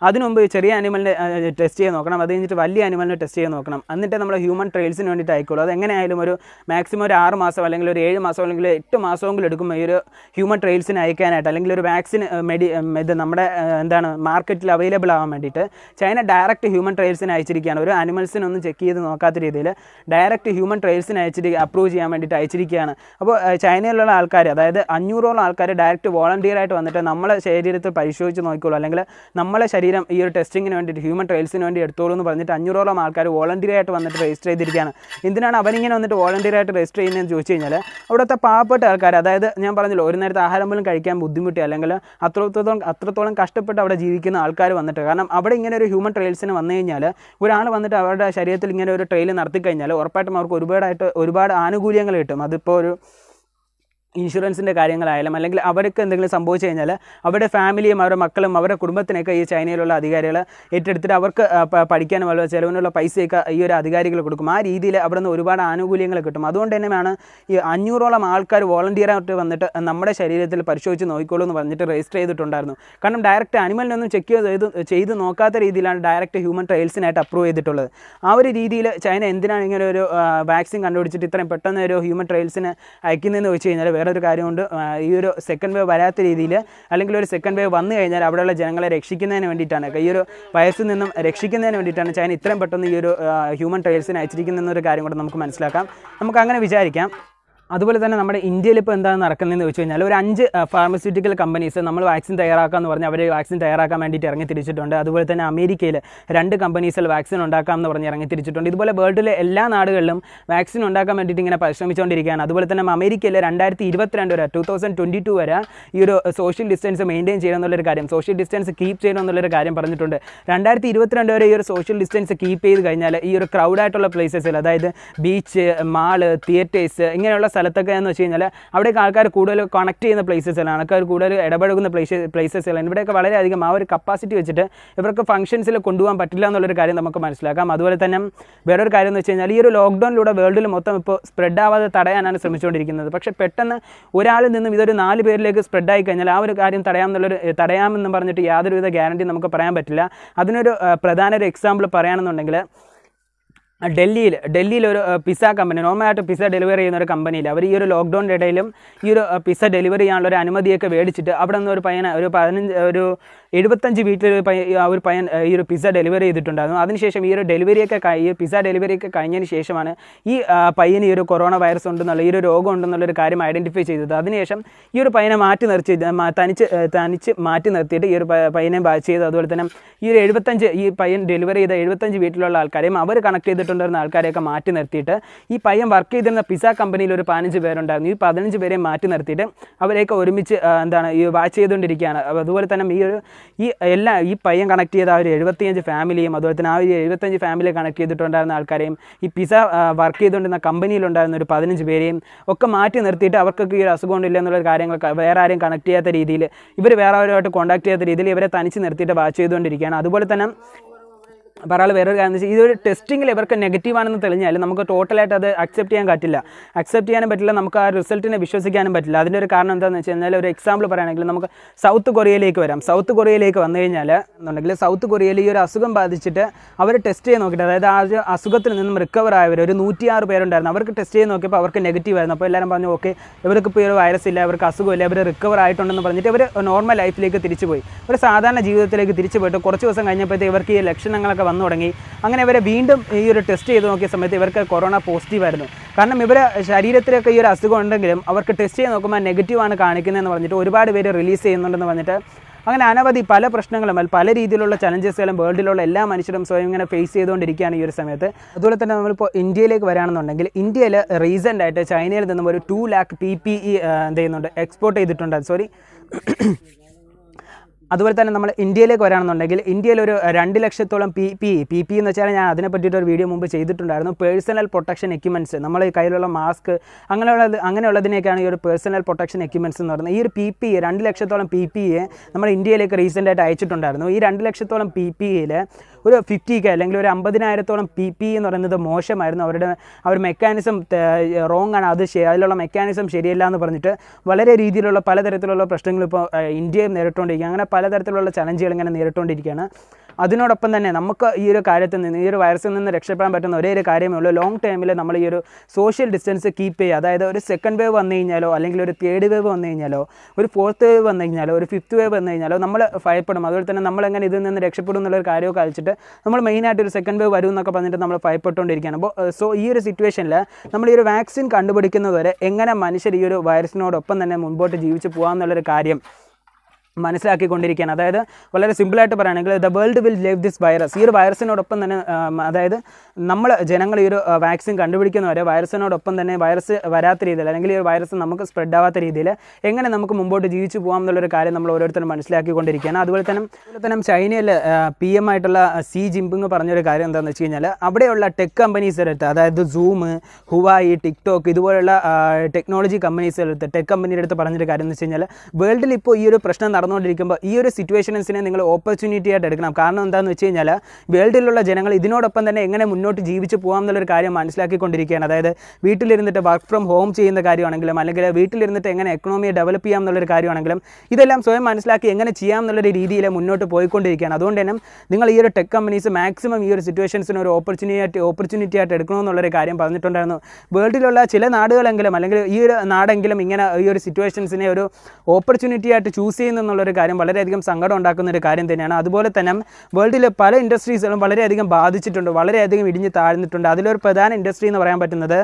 അതിനുമുമ്പ് ചെറിയ അനിമലിനെ ടെസ്റ്റ് ചെയ്ത് നോക്കണം അത് കഴിഞ്ഞിട്ട് വലിയ അനിമലിനെ ടെസ്റ്റ് ചെയ്ത് നോക്കണം എന്നിട്ട് നമ്മൾ ഹ്യൂമൻ ട്രെയിൽസിന് വേണ്ടിയിട്ട് അയക്കുള്ളൂ അത് എങ്ങനെയായാലും ഒരു മാക്സിമം ഒരു ആറ് മാസം അല്ലെങ്കിൽ ഒരു ഏഴ് മാസം അല്ലെങ്കിൽ എട്ട് മാസമെങ്കിലും എടുക്കും ഈ ഒരു ഹ്യൂമൻ ട്രെയിൽസിന് അയക്കാനായിട്ട് അല്ലെങ്കിൽ ഒരു വാക്സിൻ മെഡി ഇത് നമ്മുടെ എന്താണ് മാർക്കറ്റിൽ അവൈലബിൾ ആവാൻ വേണ്ടിയിട്ട് ചൈന ഡയറക്റ്റ് ഹ്യൂമൻ ട്രെയിൽസിന് അയച്ചിരിക്കുകയാണ് ഒരു അനിമൽസിനൊന്നും ചെക്ക് ചെയ്ത് നോക്കാത്ത രീതിയിൽ ഡയറക്റ്റ് ഹ്യൂമൻ ട്രെയിൽസിന് അയച്ചിട്ട് അപ്രൂവ് ചെയ്യാൻ ചെയ്യാൻ വേണ്ടിയിട്ട് അയച്ചിരിക്കുകയാണ് അപ്പോൾ ചൈനയിലുള്ള ആൾക്കാർ അതായത് അഞ്ഞൂറോളം ആൾക്കാർ ഡയറക്റ്റ് വോളണ്ടിയർ ആയിട്ട് വന്നിട്ട് നമ്മളെ ശരീരത്തിൽ പരിശോധിച്ച് നോക്കിക്കോളൂ അല്ലെങ്കിൽ നമ്മളെ ശരീരം ഈ ഒരു ടെസ്റ്റിങ്ങിന് വേണ്ടിയിട്ട് ഹ്യൂമൻ ട്രയൽസിന് വേണ്ടി എടുത്തോളൂ എന്ന് പറഞ്ഞിട്ട് അഞ്ഞൂറോളം ആൾക്കാർ വോളണ്ടിയർ ആയിട്ട് വന്നിട്ട് രജിസ്റ്റർ ചെയ്തിരിക്കുകയാണ് എന്തിനാണ് അവനിങ്ങനെ വന്നിട്ട് വോളണ്ടിയർ ആയിട്ട് രജിസ്റ്റർ ചെയ്യുന്നതെന്ന് ചോദിച്ചു കഴിഞ്ഞാൽ അവിടുത്തെ പാവപ്പെട്ട ആൾക്കാർ അതായത് ഞാൻ പറഞ്ഞല്ലോ ഒരു നേരത്തെ ആഹാരം പോലും കഴിക്കാൻ ബുദ്ധിമുട്ടി അല്ലെങ്കിൽ അത്രത്തോളം അത്രത്തോളം കഷ്ടപ്പെട്ട് അവിടെ ജീവിക്കുന്ന ആൾക്കാർ വന്നിട്ട് കാരണം അവിടെ ഇങ്ങനെ ഒരു ഹ്യൂമൻ ട്രയൽസിന് വന്നു കഴിഞ്ഞാൽ ഒരാൾ വന്നിട്ട് അവരുടെ ശരീരത്തിൽ ഇങ്ങനെ ഒരു ട്രയൽ നടത്തി കഴിഞ്ഞാൽ ഉറപ്പായിട്ടും അവർക്ക് ഒരുപാടായിട്ട് ഒരുപാട് ആനുകൂല്യം കാര്യങ്ങൾ കിട്ടും അതിപ്പോൾ ഒരു ഇൻഷുറൻസിൻ്റെ കാര്യങ്ങളായാലും അല്ലെങ്കിൽ അവർക്ക് എന്തെങ്കിലും സംഭവിച്ചു കഴിഞ്ഞാൽ അവരുടെ ഫാമിലിയും അവരുടെ മക്കളും അവരുടെ കുടുംബത്തിനൊക്കെ ഈ ചൈനയിലുള്ള അധികാരികൾ ഏറ്റെടുത്തിട്ട് അവർക്ക് പഠിക്കാനും അതുപോലെ ചിലവിനുള്ള പൈസയൊക്കെ ഈ ഒരു അധികാരികൾ കൊടുക്കും ആ രീതിയിൽ അവിടെ നിന്ന് ഒരുപാട് ആനുകൂല്യങ്ങൾ കിട്ടും അതുകൊണ്ട് തന്നെയാണ് ഈ അഞ്ഞൂറോളം ആൾക്കാർ വോളണ്ടിയറായിട്ട് വന്നിട്ട് നമ്മുടെ ശരീരത്തിൽ പരിശോധിച്ച് നോക്കിക്കോളൂ എന്ന് പറഞ്ഞിട്ട് രജിസ്റ്റർ ചെയ്തിട്ടുണ്ടായിരുന്നു കാരണം ഡയറക്റ്റ് അനിമലിനൊന്നും ചെക്ക് ചെയ്ത് ചെയ്ത് നോക്കാത്ത രീതിയിലാണ് ഡയറക്റ്റ് ഹ്യൂമൻ ട്രയൽസിനായിട്ട് അപ്രൂവ് ചെയ്തിട്ടുള്ളത് ആ ഒരു രീതിയിൽ ചൈന എന്തിനാണ് ഇങ്ങനെ ഒരു വാക്സിൻ കണ്ടുപിടിച്ചിട്ട് ഇത്രയും പെട്ടെന്ന് ഒരു ഹ്യൂമൻ ട്രയൽസിന് അയക്കുന്നതെന്ന് വെച്ച് കഴിഞ്ഞാൽ വേറെ വേറെ ഒരു കാര്യമുണ്ട് ഈ ഒരു സെക്കൻഡ് വേവ് വരാത്ത രീതിയിൽ അല്ലെങ്കിൽ ഒരു സെക്കൻഡ് വേവ് വന്നു കഴിഞ്ഞാൽ അവിടെയുള്ള ജനങ്ങളെ രക്ഷിക്കുന്നതിന് വേണ്ടിയിട്ടാണ് ഈ ഒരു വയസ്സിൽ നിന്നും രക്ഷിക്കുന്നതിന് വേണ്ടിയിട്ടാണ് ചൈന ഇത്രയും പെട്ടെന്ന് ഈ ഒരു ഹ്യൂമൻ ട്രയൽസിന് അയച്ചിരിക്കുന്നതെന്നൊരു കാര്യം കൂടെ നമുക്ക് മനസ്സിലാക്കാം നമുക്ക് അങ്ങനെ വിചാരിക്കാം അതുപോലെ തന്നെ നമ്മുടെ ഇന്ത്യയിൽ ഇപ്പോൾ എന്താണ് നടക്കുന്നതെന്ന് ചോദിച്ചു കഴിഞ്ഞാൽ ഒരു അഞ്ച് ഫാർമസ്യൂട്ടിക്കൽ കമ്പനീസ് നമ്മൾ വാക്സിൻ തയ്യാറാക്കാമെന്ന് പറഞ്ഞ് അവർ വാക്സിൻ തയ്യാറാക്കാൻ വേണ്ടിയിട്ട് ഇറങ്ങി തിരിച്ചിട്ടുണ്ട് അതുപോലെ തന്നെ അമേരിക്കയിൽ രണ്ട് കമ്പനീസിൽ വാക്സിൻ ഉണ്ടാക്കാമെന്ന് പറഞ്ഞ് ഇറങ്ങി തിരിച്ചിട്ടുണ്ട് ഇതുപോലെ വേൾഡിലെ എല്ലാ നാടുകളിലും വാക്സിൻ ഉണ്ടാക്കാൻ വേണ്ടിയിട്ട് ഇങ്ങനെ പരിശ്രമിച്ചുകൊണ്ടിരിക്കുകയാണ് അതുപോലെ തന്നെ അമേരിക്കയിൽ രണ്ടായിരത്തി ഇരുപത്തിരണ്ട് വരെ ടു തൗസൻഡ് ട്വൻറ്റി ടു വരെ ഈ ഒരു സോഷ്യൽ ഡിസ്റ്റൻസ് മെയിൻറ്റെയിൻ ചെയ്യണം എന്നുള്ളൊരു കാര്യം സോഷ്യൽ ഡിസ്റ്റൻസ് കീപ്പ് ചെയ്യണം എന്നുള്ളൊരു കാര്യം പറഞ്ഞിട്ടുണ്ട് രണ്ടായിരത്തി ഇരുപത്തിരണ്ട് വരെ ഈ ഒരു സോഷ്യൽ ഡിസ്റ്റൻസ് കീപ്പ് ചെയ്ത് കഴിഞ്ഞാൽ ഈ ഒരു ക്രൗഡായിട്ടുള്ള പ്ലേസസിൽ അതായത് ബീച്ച് മാള് തിയേറ്റേഴ്സ് ഇങ്ങനെയുള്ള സ്ഥലത്തൊക്കെ എന്ന് വെച്ച് കഴിഞ്ഞാൽ അവിടെയൊക്കെ ആൾക്കാർ കൂടുതൽ കണക്ട് ചെയ്യുന്ന പ്ലേസസിലാണ് ആൾക്കാർ കൂടുതൽ ഇടപഴകുന്ന പ്ലേസ് പ്ലേസസിലാണ് ഇവിടെയൊക്കെ വളരെയധികം ആ ഒരു കപ്പാസിറ്റി വെച്ചിട്ട് ഇവർക്ക് ഫംഗ്ഷൻസിൽ കൊണ്ടുപോകാൻ പറ്റില്ല എന്നുള്ളൊരു കാര്യം നമുക്ക് മനസ്സിലാക്കാം അതുപോലെ തന്നെ വേറൊരു കാര്യം എന്ന് വെച്ച് കഴിഞ്ഞാൽ ഈ ഒരു ലോക്ക്ഡൗണിലൂടെ വേൾഡിൽ മൊത്തം ഇപ്പോൾ സ്പ്രെഡ് ആവാതെ തടയാനാണ് ശ്രമിച്ചുകൊണ്ടിരിക്കുന്നത് പക്ഷേ പെട്ടെന്ന് ഒരാളിൽ നിന്നും ഇതൊരു നാല് പേരിലേക്ക് സ്പ്രെഡ് ആയി കഴിഞ്ഞാൽ ആ ഒരു കാര്യം തടയാമെന്നുള്ളൊരു തടയാമെന്ന് പറഞ്ഞിട്ട് യാതൊരുവിധ ഗ്യാരണ്ടി നമുക്ക് പറയാൻ പറ്റില്ല അതിനൊരു പ്രധാന ഒരു എക്സാമ്പിൾ പറയുകയാണെന്നുണ്ടെങ്കിൽ ഡൽഹിയിൽ ഡൽഹിയിൽ ഒരു പിസ്സ കമ്പനി നോർമലായിട്ട് പിസ്സ ഡെലിവറി ചെയ്യുന്ന ഒരു കമ്പനിയിൽ അവർ ഈ ഒരു ലോക്ക്ഡൗണിൻ്റെ ഇടയിലും ഈ ഒരു പിസ്സ ഡെലിവറി ചെയ്യാനുള്ള ഒരു അനുമതിയൊക്കെ മേടിച്ചിട്ട് അവിടെ നിന്ന് ഒരു പയ്യനെ ഒരു പതിനഞ്ച് ഒരു എഴുപത്തഞ്ച് വീട്ടിൽ ഒരു പയ്യൻ ഒരു പയ്യൻ ഈ ഒരു പിസ്സ ഡെലിവറി ചെയ്തിട്ടുണ്ടായിരുന്നു അതിനുശേഷം ഈ ഒരു ഡെലിവറിയൊക്കെ ഈ പിസ്സ ഡെലിവറിയൊക്കെ കഴിഞ്ഞതിന് ശേഷമാണ് ഈ പയ്യന് ഈ ഒരു കൊറോണ വൈറസ് ഉണ്ടെന്നുള്ള ഈ ഒരു രോഗം ഉണ്ടെന്നുള്ളൊരു കാര്യം ഐഡൻറ്റിഫൈ ചെയ്തത് അതിനുശേഷം ഈ ഒരു പയ്യനെ മാറ്റി നിർത്തി തനിച്ച് തനിച്ച് മാറ്റി നിർത്തിയിട്ട് ഈ ഒരു പയ്യനെ ചെയ്ത് അതുപോലെ തന്നെ ഈ ഒരു എഴുപത്തഞ്ച് ഈ പയ്യൻ ഡെലിവറി ചെയ്ത എഴുപത്തഞ്ച് വീട്ടിലുള്ള ആൾക്കാരെയും അവർ കണക്ട് ചെയ്തിട്ട് ചെയ്തിട്ടുണ്ടായിരുന്ന ആൾക്കാരെയൊക്കെ മാറ്റി നിർത്തിയിട്ട് ഈ പയ്യൻ വർക്ക് ചെയ്തിരുന്ന പിസ കമ്പനിയിൽ ഒരു പതിനഞ്ച് പേരുണ്ടായിരുന്നു ഈ പതിനഞ്ച് പേരെ മാറ്റി നിർത്തിയിട്ട് അവരെയൊക്കെ ഒരുമിച്ച് എന്താണ് ഈ വാച്ച് ചെയ്തുകൊണ്ടിരിക്കുകയാണ് അതുപോലെ തന്നെ ഈ ഒരു ഈ എല്ലാ ഈ പയ്യൻ കണക്ട് ചെയ്ത ആ ഒരു എഴുപത്തിയഞ്ച് ഫാമിലിയും അതുപോലെ തന്നെ ആ ഒരു എഴുപത്തഞ്ച് ഫാമിലിയെ കണക്ട് ചെയ്തിട്ടുണ്ടായിരുന്ന ആൾക്കാരെയും ഈ പിസ വർക്ക് ചെയ്തുകൊണ്ടിരുന്ന കമ്പനിയിലുണ്ടായിരുന്ന ഒരു പതിനഞ്ച് പേരെയും ഒക്കെ മാറ്റി നിർത്തിയിട്ട് അവർക്കൊക്കെ ഈ ഒരു അസുഖമൊന്നുമില്ല എന്നുള്ള കാര്യങ്ങൾ വേറെ ആരെയും കണക്ട് ചെയ്യാത്ത രീതിയിൽ ഇവർ വേറെ അവരുമായിട്ട് കോൺടാക്ട് ചെയ്യാത്ത രീതിയിൽ ഇവരെ തനിച്ച് നിർത്തിയിട്ട് വാച്ച് ചെയ്തുകൊണ്ടിരിക്കുകയാണ് അതുപോലെ തന്നെ പറയാൻ വേറൊരു കാര്യം എന്ന് വെച്ചാൽ ഇതൊരു ടെസ്റ്റിങ്ങിൽ ഇവർക്ക് നെഗറ്റീവാണെന്ന് തെളിഞ്ഞാൽ നമുക്ക് ടോട്ടലായിട്ട് അത് അക്സെപ്റ്റ് ചെയ്യാൻ പറ്റില്ല അക്സെപ്റ്റ് ചെയ്യാനും പറ്റില്ല നമുക്ക് ആ റിസൾട്ടിനെ വിശ്വസിക്കാനും പറ്റില്ല അതിൻ്റെ ഒരു കാരണം എന്താണെന്ന് വെച്ച് കഴിഞ്ഞാൽ ഒരു എക്സാമ്പിൾ പറയുകയാണെങ്കിൽ നമുക്ക് സൗത്ത് കൊറിയയിലേക്ക് വരാം സൗത്ത് കൊറിയയിലേക്ക് വന്നു കഴിഞ്ഞാൽ എന്നുണ്ടെങ്കിൽ സൗത്ത് കൊറിയയിൽ ഈ ഒരു അസുഖം ബാധിച്ചിട്ട് അവർ ടെസ്റ്റ് ചെയ്ത് നോക്കിയിട്ട് അതായത് ആ ഒരു അസുഖത്തിൽ നിന്നും റിക്കവർ ആയവർ ഒരു നൂറ്റിയാറ് പേരുണ്ടായിരുന്നു അവർക്ക് ടെസ്റ്റ് ചെയ്ത് നോക്കിയപ്പോൾ അവർക്ക് നെഗറ്റീവ് ആയിരുന്നു അപ്പോൾ എല്ലാവരും പറഞ്ഞു ഓക്കെ ഇവർക്ക് ഇപ്പോൾ ഒരു വൈറസ് ഇല്ല അവർക്ക് അസുഖമില്ല അവർ റിക്കവർ ആയിട്ടുണ്ടെന്ന് പറഞ്ഞിട്ട് ഇവർ നോർമൽ ലൈഫിലേക്ക് തിരിച്ചു പോയി ഒരു സാധാരണ ജീവിതത്തിലേക്ക് തിരിച്ചു പോയിട്ട് കുറച്ച് ദിവസം കഴിഞ്ഞപ്പോഴത്തേക്ക് ഇവർക്ക് ഈ ലക്ഷണങ്ങളൊക്കെ വന്നു തുടങ്ങി അങ്ങനെ ഇവരെ വീണ്ടും ഈ ഒരു ടെസ്റ്റ് ചെയ്ത് നോക്കിയ സമയത്ത് ഇവർക്ക് കൊറോണ പോസിറ്റീവായിരുന്നു കാരണം ഇവരെ ശരീരത്തിലൊക്കെ ഈ ഒരു അസുഖം ഉണ്ടെങ്കിലും അവർക്ക് ടെസ്റ്റ് ചെയ്ത് നോക്കുമ്പോൾ നെഗറ്റീവാണ് കാണിക്കുന്നതെന്ന് പറഞ്ഞിട്ട് ഒരുപാട് പേര് റിലീസ് ചെയ്യുന്നുണ്ടെന്ന് പറഞ്ഞിട്ട് അങ്ങനെ അനവധി പല പ്രശ്നങ്ങളും പല രീതിയിലുള്ള ചലഞ്ചസുകളും വേൾഡിലുള്ള എല്ലാ മനുഷ്യരും സ്വയം ഇങ്ങനെ ഫേസ് ചെയ്തുകൊണ്ടിരിക്കുകയാണ് ഈ ഒരു സമയത്ത് അതുപോലെ തന്നെ നമ്മളിപ്പോൾ ഇന്ത്യയിലേക്ക് വരാണെന്നുണ്ടെങ്കിൽ ഇന്ത്യയിൽ റീസെൻ്റ് ആയിട്ട് ചൈനയിൽ നിന്നും ഒരു two lakh P P E എന്ത് ചെയ്യുന്നുണ്ട് എക്സ്പോർട്ട് ചെയ്തിട്ടുണ്ട് സോറി അതുപോലെ തന്നെ നമ്മൾ ഇന്ത്യയിലേക്ക് വരാണെന്നുണ്ടെങ്കിൽ ഇന്ത്യയിൽ ഒരു രണ്ട് ലക്ഷത്തോളം പി പി പി പി എന്ന് വെച്ചാൽ ഞാൻ അതിനെ പറ്റിയിട്ട് ഒരു വീഡിയോ മുമ്പ് ചെയ്തിട്ടുണ്ടായിരുന്നു പേഴ്സണൽ പ്രൊട്ടക്ഷൻ എക്യുപ്മെൻറ്റ്സ് നമ്മൾ ഈ കയ്യിലുള്ള മാസ്ക് അങ്ങനെയുള്ള അങ്ങനെയുള്ളതിനേക്കാണ് ഈ ഒരു പേഴ്സണൽ പ്രൊട്ടക്ഷൻ എക്യുപ്മെൻറ്റ്സ് എന്ന് പറയുന്നത് ഈ ഒരു പി പി e, രണ്ട് ലക്ഷത്തോളം പി പി e നമ്മൾ ഇന്ത്യയിലേക്ക് റീസെൻ്റായിട്ട് അയച്ചിട്ടുണ്ടായിരുന്നു ഈ രണ്ട് ലക്ഷത്തോളം പി പിയിൽ ഒരു ഫിഫ്റ്റി കെ അല്ലെങ്കിൽ ഒരു അമ്പതിനായിരത്തോളം പി പി എന്ന് പറയുന്നത് മോശമായിരുന്നു അവരുടെ അവർ മെക്കാനിസം റോങ് ആണ് അത് അതിലുള്ള മെക്കാനിസം ശരിയല്ല എന്ന് പറഞ്ഞിട്ട് വളരെ രീതിയിലുള്ള പലതരത്തിലുള്ള പ്രശ്നങ്ങൾ ഇപ്പോൾ ഇന്ത്യയും നേരിട്ടുകൊണ്ടിരിക്കുക അങ്ങനെ പലതരത്തിലുള്ള ചലഞ്ചുകൾ ഇങ്ങനെ നേരിട്ടുകൊണ്ടിരിക്കുകയാണ് അതിനോടൊപ്പം തന്നെ നമുക്ക് ഈ ഒരു കാര്യത്തിൽ നിന്ന് ഈ ഒരു വൈറസിൽ നിന്ന് രക്ഷപ്പെടാൻ പറ്റുന്ന ഒരേ ഒരു കാര്യമേ ഉള്ളൂ ലോങ് ടൈമിൽ നമ്മൾ ഈ ഒരു സോഷ്യൽ ഡിസ്റ്റൻസ് കീപ്പ് ചെയ്യുക അതായത് ഒരു സെക്കൻഡ് വേവ് വന്നു കഴിഞ്ഞാലോ അല്ലെങ്കിൽ ഒരു തേർഡ് വേവ് വന്നു കഴിഞ്ഞാലോ ഒരു ഫോർത്ത് വേവ് വന്നു കഴിഞ്ഞാലോ ഒരു ഫിഫ്ത്ത് വേവ് വന്നു കഴിഞ്ഞാലോ നമ്മൾ ഭയപ്പെടും അതുപോലെ തന്നെ നമ്മളെങ്ങനെ ഇതിൽ നിന്ന് രക്ഷപ്പെടും എന്നുള്ളൊരു കാര്യമൊക്കെ കളിച്ചിട്ട് നമ്മൾ മെയിനായിട്ട് ഒരു സെക്കൻഡ് വേവ് വരും എന്നൊക്കെ പറഞ്ഞിട്ട് നമ്മൾ ഭയപ്പെട്ടുകൊണ്ടിരിക്കുകയാണ് അപ്പോൾ സോ ഈ ഒരു സിറ്റുവേഷനിൽ നമ്മൾ ഈ ഒരു വാക്സിൻ കണ്ടുപിടിക്കുന്നതുവരെ എങ്ങനെ മനുഷ്യർ ഈ ഒരു വൈറസിനോടൊപ്പം തന്നെ മുൻപോട്ട് ജീവിച്ച് പോകാമെന്നുള്ളൊരു കാര്യം മനസ്സിലാക്കിക്കൊണ്ടിരിക്കുകയാണ് അതായത് വളരെ സിമ്പിളായിട്ട് പറയുകയാണെങ്കിൽ the world will live this virus ഈ ഒരു വൈറസിനോടൊപ്പം തന്നെ അതായത് നമ്മൾ ജനങ്ങൾ ഈ ഒരു വാക്സിൻ കണ്ടുപിടിക്കുന്നവരെ വൈറസിനോടൊപ്പം തന്നെ വൈറസ് വരാത്ത രീതിയിൽ അല്ലെങ്കിൽ ഈ ഒരു വൈറസ് നമുക്ക് സ്പ്രെഡ് ആവാത്ത രീതിയിൽ എങ്ങനെ നമുക്ക് മുമ്പോട്ട് ജീവിച്ചു പോകാം എന്നുള്ളൊരു കാര്യം നമ്മൾ ഓരോരുത്തരും മനസ്സിലാക്കിക്കൊണ്ടിരിക്കുകയാണ് അതുപോലെ തന്നെ അതുപോലെ തന്നെ ചൈനയിൽ പി എം ആയിട്ടുള്ള സി ജിംപിങ് പറഞ്ഞൊരു കാര്യം എന്താണെന്ന് വെച്ച് കഴിഞ്ഞാൽ അവിടെയുള്ള ടെക് കമ്പനീസ് എടുത്ത് അതായത് സൂം ഹുവായി ടിക്ടോക്ക് ഇതുപോലുള്ള ടെക്നോളജി കമ്പനീസ് എടുത്ത് ടെക് കമ്പനിയുടെ അടുത്ത് പറഞ്ഞൊരു കാര്യം എന്ന് വെച്ച് കഴിഞ്ഞാൽ വേൾഡിൽ ഇപ്പോൾ ഈ ഒരു പ്രശ്നം നടന്നുകൊണ്ടിരിക്കുമ്പോൾ ഈ ഒരു സിറ്റുവേഷൻസിനെ നിങ്ങൾ ഓപ്പർച്യൂണിറ്റി ആയിട്ട് എടുക്കണം കാരണം എന്താണെന്ന് വെച്ച് കഴിഞ്ഞാൽ വേൾഡിലുള്ള ജനങ്ങൾ ഇതിനോടൊപ്പം തന്നെ എങ്ങനെ മുന്നോട്ട് ജീവിച്ച് പോകാം എന്നുള്ളൊരു കാര്യം മനസ്സിലാക്കിക്കൊണ്ടിരിക്കുകയാണ് അതായത് വീട്ടിലിരുന്നിട്ട് വർക്ക് ഫ്രം ഹോം ചെയ്യുന്ന കാര്യമാണെങ്കിലും അല്ലെങ്കിൽ വീട്ടിലിരുന്നിട്ട് എങ്ങനെ എക്കണോമിയെ ഡെവലപ്പ് ചെയ്യാം എന്നുള്ളൊരു കാര്യമാണെങ്കിലും ഇതെല്ലാം സ്വയം മനസ്സിലാക്കി എങ്ങനെ ചെയ്യാം എന്നുള്ളൊരു രീതിയിൽ മുന്നോട്ട് പോയിക്കൊണ്ടിരിക്കുകയാണ് അതുകൊണ്ട് തന്നെ നിങ്ങൾ ഈ ഒരു ടെക് കമ്പനീസ് മാക്സിമം ഈ ഒരു സിറ്റുവേഷൻസിന് ഒരു ഓപ്പർച്യൂണിറ്റി ഓപ്പർച്യൂണിറ്റി ആയിട്ട് എടുക്കണമെന്നുള്ളൊരു കാര്യം പറഞ്ഞിട്ടുണ്ടായിരുന്നു വേൾഡിലുള്ള ചില നാടുകളെങ്കിലും അല്ലെങ്കിൽ ഈ ഒരു നാടെങ്കിലും ഇങ്ങനെ ഈ ഒരു സിറ്റുവേഷൻസിനെ ഒരു ഓപ്പർച്യൂണിറ്റി ആയിട്ട് ചൂസ് ചെയ്യുന്ന എന്നുള്ളൊരു കാര്യം വളരെയധികം സങ്കടം ഉണ്ടാക്കുന്ന ഒരു കാര്യം തന്നെയാണ് അതുപോലെ തന്നെ വേൾഡിലെ പല ഇൻഡസ്ട്രീസുകളും വളരെയധികം ബാധിച്ചിട്ടുണ്ട് വളരെയധികം ഇടിഞ്ഞ് താഴ്ന്നിട്ടുണ്ട് അതിലൊരു പ്രധാന ഇൻഡസ്ട്രി എന്ന് പറയാൻ പറ്റുന്നത്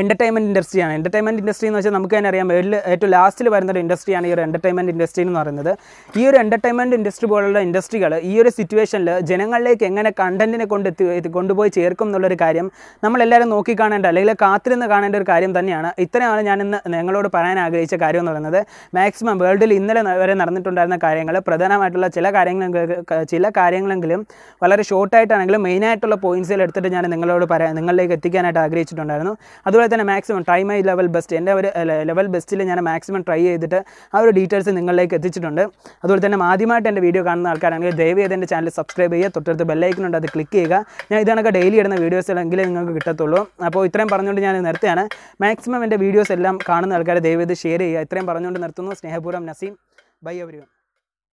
എൻ്റർടൈൻമെൻറ്റ് ഇൻഡസ്ട്രിയാണ് എൻ്റർടൈൻമെൻറ്റ് ഇൻഡസ്ട്രി എന്ന് വെച്ചാൽ നമുക്ക് തന്നെ അറിയാം ഏറ്റവും ലാസ്റ്റിൽ വരുന്ന ഒരു ഇൻഡസ്ട്രിയാണ് ഈ ഒരു എൻ്റർടൈൻമെൻറ്റ് ഇൻഡസ്ട്രി എന്ന് പറയുന്നത് ഈ ഒരു എൻ്റർടൈൻമെൻറ്റ് ഇൻഡസ്ട്രി പോലുള്ള ഇൻഡസ്ട്രികൾ ഈ ഒരു സിറ്റുവേഷനിൽ ജനങ്ങളിലേക്ക് എങ്ങനെ കണ്ടൻറ്റിനെ കൊണ്ട് എത്തി കൊണ്ടുപോയി ചേർക്കും എന്നുള്ളൊരു കാര്യം നമ്മളെല്ലാവരും നോക്കി കാണേണ്ട അല്ലെങ്കിൽ കാത്തിരുന്ന് കാണേണ്ട ഒരു കാര്യം തന്നെയാണ് ഇത്രയാണ് ഞാൻ ഇന്ന് നിങ്ങളോട് പറയാൻ ആഗ്രഹിച്ച കാര്യം എന്ന് പറയുന്നത് മാക്സിമം വേൾഡിൽ ഇന്നലെ വരെ നടന്നിട്ടുണ്ടായിരുന്ന കാര്യങ്ങൾ പ്രധാനമായിട്ടുള്ള ചില കാര്യങ്ങൾ ചില കാര്യങ്ങളെങ്കിലും വളരെ ഷോർട്ടായിട്ടാണെങ്കിലും മെയിനായിട്ടുള്ള പോയിൻറ്റ്സിൽ എടുത്തിട്ട് ഞാൻ നിങ്ങളോട് പറയാൻ നിങ്ങളിലേക്ക് എത്തിക്കാനായിട്ട് ആഗ്രഹിച്ചിട്ടുണ്ടായിരുന്നു അത് അതുപോലെ തന്നെ maximum try my level best എൻ്റെ ഒരു ലെവൽ ബെസ്റ്റിൽ ഞാൻ മാക്സിമം ട്രൈ ചെയ്തിട്ട് ആ ഒരു ഡീറ്റെയിൽസ് നിങ്ങളിലേക്ക് എത്തിച്ചിട്ടുണ്ട് അതുപോലെ തന്നെ ആദ്യമായിട്ട് എൻ്റെ വീഡിയോ കാണുന്ന ആൾക്കാരാണെങ്കിൽ ചെയ്ത് എൻ്റെ ചാനൽ സബ്സ്ക്രൈബ് ചെയ്യുക തൊട്ടടുത്ത് ബെല്ലൈക്കനുണ്ട് അത് ക്ലിക്ക് ചെയ്യുക ഞാൻ ഇതാണൊക്കെ ഡെയിലി ഇടുന്ന വീഡിയോസിലെങ്കിൽ നിങ്ങൾക്ക് കിട്ടത്തുള്ളൂ അപ്പോൾ ഇത്രയും പറഞ്ഞുകൊണ്ട് ഞാൻ നിർത്തുകയാണ് മാക്സിമം എൻ്റെ വീഡിയോസ് എല്ലാം കാണുന്ന ആൾക്കാരെ ദയവേത് ഷെയർ ചെയ്യുക ഇത്രയും പറഞ്ഞുകൊണ്ട് നിർത്തുന്നു സ്നേഹപൂർവ്വം നസീം ബൈ എവരി